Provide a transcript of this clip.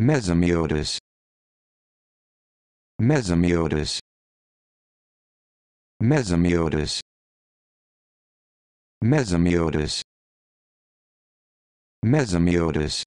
Mesomyotis. Mesomyotis. Mesomyotis. Mesomyotis. Mesomyotis.